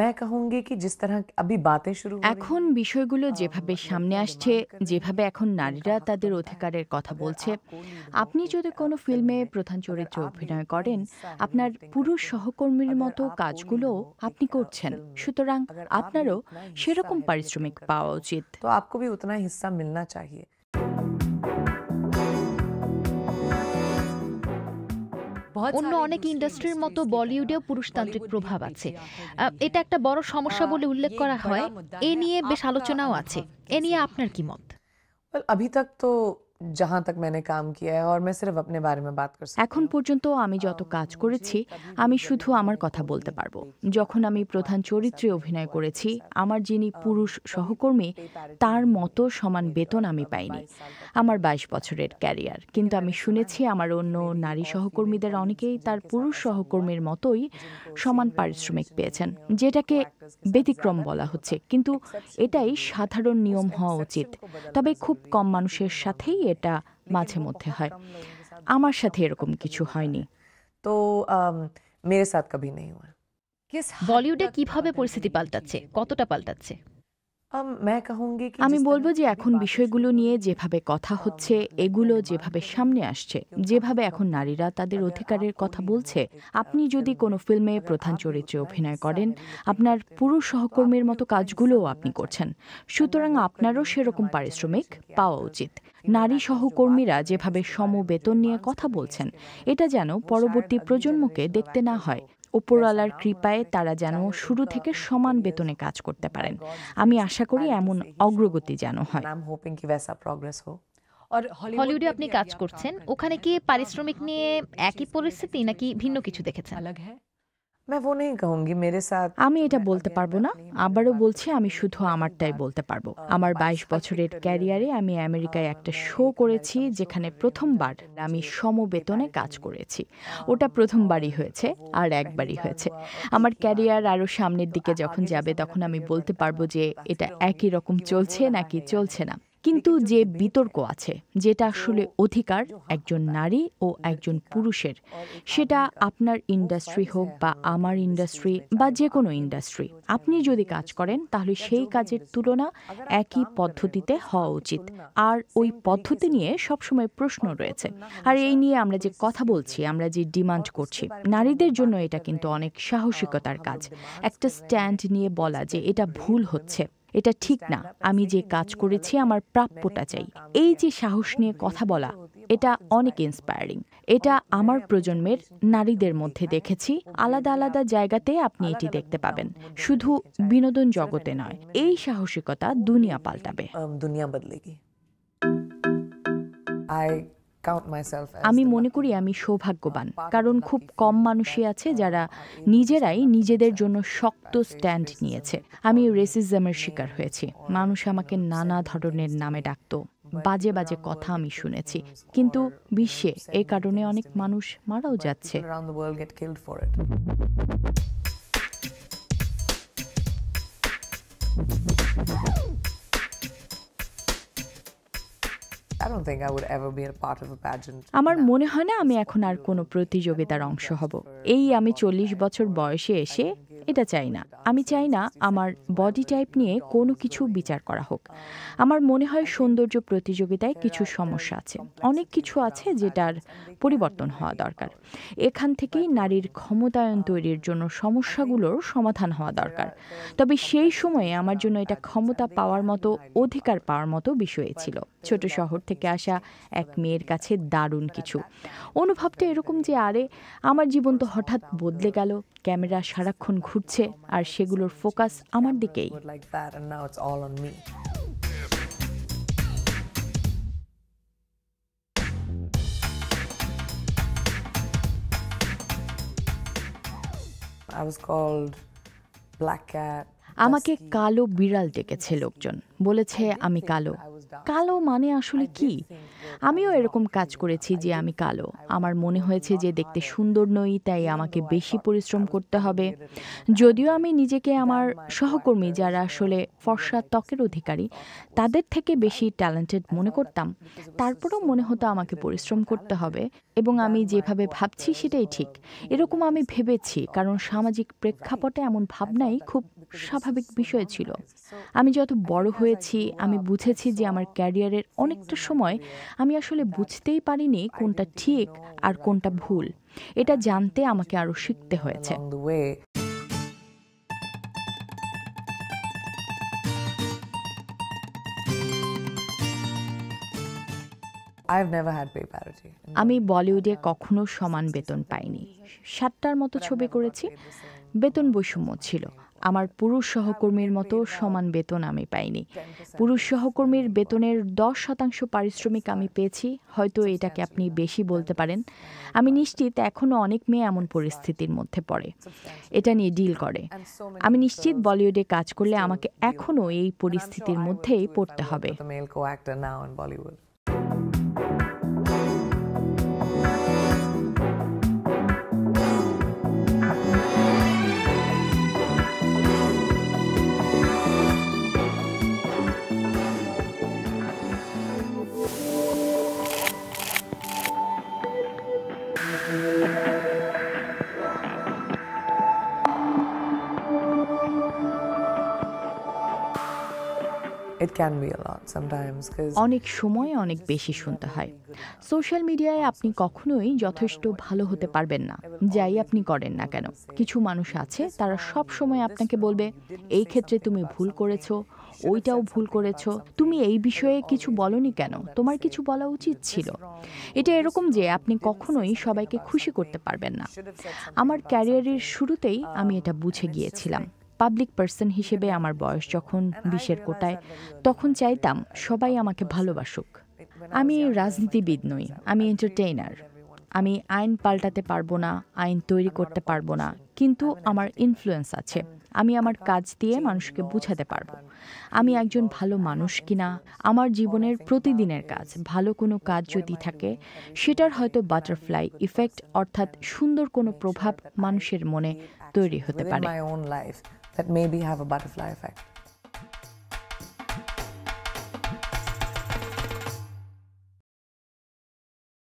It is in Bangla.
এখন বিষয়গুলো যেভাবে সামনে আসছে যেভাবে এখন নারীরা তাদের অধিকারের কথা বলছে আপনি যদি কোনো ফিল্মে প্রধান চরিত্রে অভিনয় করেন আপনার পুরুষ সহকর্মীর মতো কাজগুলো আপনি করছেন সুতরাং আপনারও সেরকম পারিশ্রমিক পাওয়া উচিত তো आपको भी उतना हिस्सा অন্য অনেক ইন্ডাস্ট্রির মতো বলিউডেও পুরুষতান্ত্রিক প্রভাব আছে এটা একটা বড় সমস্যা বলে উল্লেখ করা হয় এ নিয়ে বেশ আলোচনাও আছে এ নিয়ে আপনার কি মত अभी যাহা তাক মানে কাম কিয়া আর और সিরফ আপনে বারে মে বাত কর এখন পর্যন্ত আমি যত কাজ করেছি আমি শুধু আমার কথা বলতে পারবো যখন আমি প্রধান চরিত্রে অভিনয় করেছি আমার যিনি পুরুষ সহকর্মী তার মতো সমান বেতন আমি পাইনি আমার বাইশ বছরের ক্যারিয়ার কিন্তু আমি শুনেছি আমার অন্য নারী সহকর্মীদের অনেকেই তার পুরুষ সহকর্মীর মতোই সমান পারিশ্রমিক পেয়েছেন যেটাকে ব্যতিক্রম বলা হচ্ছে কিন্তু এটাই সাধারণ নিয়ম হওয়া উচিত তবে খুব কম মানুষের সাথেই এটা মাঝে মধ্যে হয় আমার সাথে এরকম কিছু হয়নি তো মেরে সাথ কবি নেই বলিউডে কিভাবে পরিস্থিতি পাল্টাচ্ছে কতটা পাল্টাচ্ছে আমি বলবো যে এখন বিষয়গুলো নিয়ে যেভাবে কথা হচ্ছে এগুলো যেভাবে সামনে আসছে যেভাবে এখন নারীরা তাদের অধিকারের কথা বলছে আপনি যদি কোনো ফিল্মে প্রধান চরিত্রে অভিনয় করেন আপনার পুরুষ সহকর্মীর মতো কাজগুলোও আপনি করছেন সুতরাং আপনারও সেরকম পারিশ্রমিক পাওয়া উচিত নারী সহকর্মীরা যেভাবে সমবেতন নিয়ে কথা বলছেন এটা যেন পরবর্তী প্রজন্মকে দেখতে না হয় ওপরওয়ালার কৃপায় তারা যেন শুরু থেকে সমান বেতনে কাজ করতে পারেন আমি আশা করি এমন অগ্রগতি যেন হয় হলিউডে আপনি কাজ করছেন ওখানে কি পারিশ্রমিক নিয়ে একই পরিস্থিতি নাকি ভিন্ন কিছু দেখেছেন আমি এটা বলতে পারবো না আবারও বলছি আমি শুধু আমারটাই বলতে পারবো আমার বাইশ বছরের ক্যারিয়ারে আমি আমেরিকায় একটা মানে শো করেছি যেখানে প্রথমবার আমি সমবেতনে কাজ করেছি ওটা প্রথমবারই হয়েছে আর একবারই হয়েছে আমার ক্যারিয়ার আরও সামনের দিকে যখন যাবে তখন আমি বলতে পারবো যে এটা একই রকম চলছে নাকি চলছে না মানে কিন্তু যে বিতর্ক আছে যেটা আসলে অধিকার একজন নারী ও একজন পুরুষের সেটা আপনার ইন্ডাস্ট্রি হোক বা আমার ইন্ডাস্ট্রি বা যে কোনো ইন্ডাস্ট্রি আপনি যদি কাজ করেন তাহলে সেই কাজের তুলনা একই পদ্ধতিতে হওয়া উচিত আর ওই পদ্ধতি নিয়ে সবসময় প্রশ্ন রয়েছে আর এই নিয়ে আমরা যে কথা বলছি আমরা যে ডিমান্ড করছি নারীদের জন্য এটা কিন্তু অনেক সাহসিকতার কাজ একটা স্ট্যান্ড নিয়ে বলা যে এটা ভুল হচ্ছে এটা ঠিক না আমি যে কাজ করেছি আমার প্রাপ্যটা চাই এই যে সাহস নিয়ে কথা বলা এটা অনেক ইন্সপায়ারিং এটা আমার প্রজন্মের নারীদের মধ্যে দেখেছি আলাদা আলাদা জায়গাতে আপনি এটি দেখতে পাবেন শুধু বিনোদন জগতে নয় এই সাহসিকতা দুনিয়া পাল্টাবে um, দুনিয়া আমি মনে করি আমি সৌভাগ্যবান কারণ খুব কম মানুষই আছে যারা নিজেরাই নিজেদের জন্য শক্ত স্ট্যান্ড নিয়েছে আমি রেসিজমের শিকার হয়েছি মানুষ আমাকে নানা ধরনের নামে ডাকত বাজে বাজে কথা আমি শুনেছি কিন্তু বিশ্বে এ কারণে অনেক মানুষ মারাও যাচ্ছে আমার মনে হয় না আমি এখন আর কোনো প্রতিযোগিতার অংশ হব এই আমি চল্লিশ বছর বয়সে এসে এটা চাই না আমি চাই না আমার বডি টাইপ নিয়ে কোনো কিছু বিচার করা হোক আমার মনে হয় সৌন্দর্য প্রতিযোগিতায় কিছু সমস্যা আছে অনেক কিছু আছে যেটার পরিবর্তন হওয়া দরকার এখান থেকেই নারীর ক্ষমতায়ন তৈরির জন্য সমস্যাগুলোর সমাধান হওয়া দরকার তবে সেই সময়ে আমার জন্য এটা ক্ষমতা পাওয়ার মতো অধিকার পাওয়ার মতো বিষয় ছিল ছোট শহর থেকে আসা এক মেয়ের কাছে দারুণ কিছু অনুভবটা এরকম যে আরে আমার জীবন তো হঠাৎ বদলে গেল ক্যামেরা সারাক্ষণ ঘুরছে আর সেগুলোর ফোকাস আমার দিকেই আমাকে কালো বিড়াল ডেকেছে লোকজন বলেছে আমি কালো কালো মানে আসলে কি আমিও এরকম কাজ করেছি যে আমি কালো আমার মনে হয়েছে যে দেখতে সুন্দর নই তাই আমাকে বেশি পরিশ্রম করতে হবে যদিও আমি নিজেকে আমার সহকর্মী যারা আসলে ফর্সা ত্বকের অধিকারী তাদের থেকে বেশি ট্যালেন্টেড মনে করতাম তারপরেও মনে হতো আমাকে পরিশ্রম করতে হবে এবং আমি যেভাবে ভাবছি সেটাই ঠিক এরকম আমি ভেবেছি কারণ সামাজিক প্রেক্ষাপটে এমন ভাবনাই খুব স্বাভাবিক বিষয় um, ছিল আমি যত বড় হয়েছি আমি বুঝেছি যে আমার um, ক্যারিয়ারের অনেকটা সময় আমি আসলে বুঝতেই পারিনি কোনটা ঠিক আর কোনটা ভুল এটা জানতে আমাকে আরও শিখতে হয়েছে আমি বলিউডে কখনো সমান বেতন পাইনি সাতটার মতো ছবি করেছি বেতন বৈষম্য ছিল আমার পুরুষ সহকর্মীর মতো সমান বেতন আমি পাইনি পুরুষ সহকর্মীর বেতনের দশ শতাংশ পারিশ্রমিক আমি পেয়েছি হয়তো এটাকে আপনি বেশি বলতে পারেন আমি নিশ্চিত এখনও অনেক মেয়ে এমন পরিস্থিতির মধ্যে পড়ে এটা নিয়ে ডিল করে আমি নিশ্চিত বলিউডে কাজ করলে আমাকে এখনও এই পরিস্থিতির মধ্যেই পড়তে হবে অনেক সময় অনেক বেশি শুনতে হয় সোশ্যাল মিডিয়ায় আপনি কখনোই যথেষ্ট ভালো হতে পারবেন না যাই আপনি করেন না কেন কিছু মানুষ আছে তারা সব সময় আপনাকে বলবে এই ক্ষেত্রে তুমি ভুল করেছ ওইটাও ভুল করেছ তুমি এই বিষয়ে কিছু বলনি কেন তোমার কিছু বলা উচিত ছিল এটা এরকম যে আপনি কখনোই সবাইকে খুশি করতে পারবেন না আমার ক্যারিয়ারের শুরুতেই আমি এটা বুঝে গিয়েছিলাম পাবলিক পার্সন হিসেবে আমার বয়স যখন বিশের কোটায় তখন চাইতাম সবাই আমাকে ভালোবাসুক আমি রাজনীতিবিদ নই আমি এন্টারটেইনার আমি আইন পাল্টাতে পারবো না আইন তৈরি করতে পারবো না কিন্তু আমার ইনফ্লুয়েন্স আছে আমি আমার কাজ দিয়ে মানুষকে বুঝাতে পারবো আমি একজন ভালো মানুষ কিনা আমার জীবনের প্রতিদিনের কাজ ভালো কোনো কাজ যদি থাকে সেটার হয়তো বাটারফ্লাই ইফেক্ট অর্থাৎ সুন্দর কোনো প্রভাব মানুষের মনে তৈরি হতে পারে that maybe have a butterfly effect.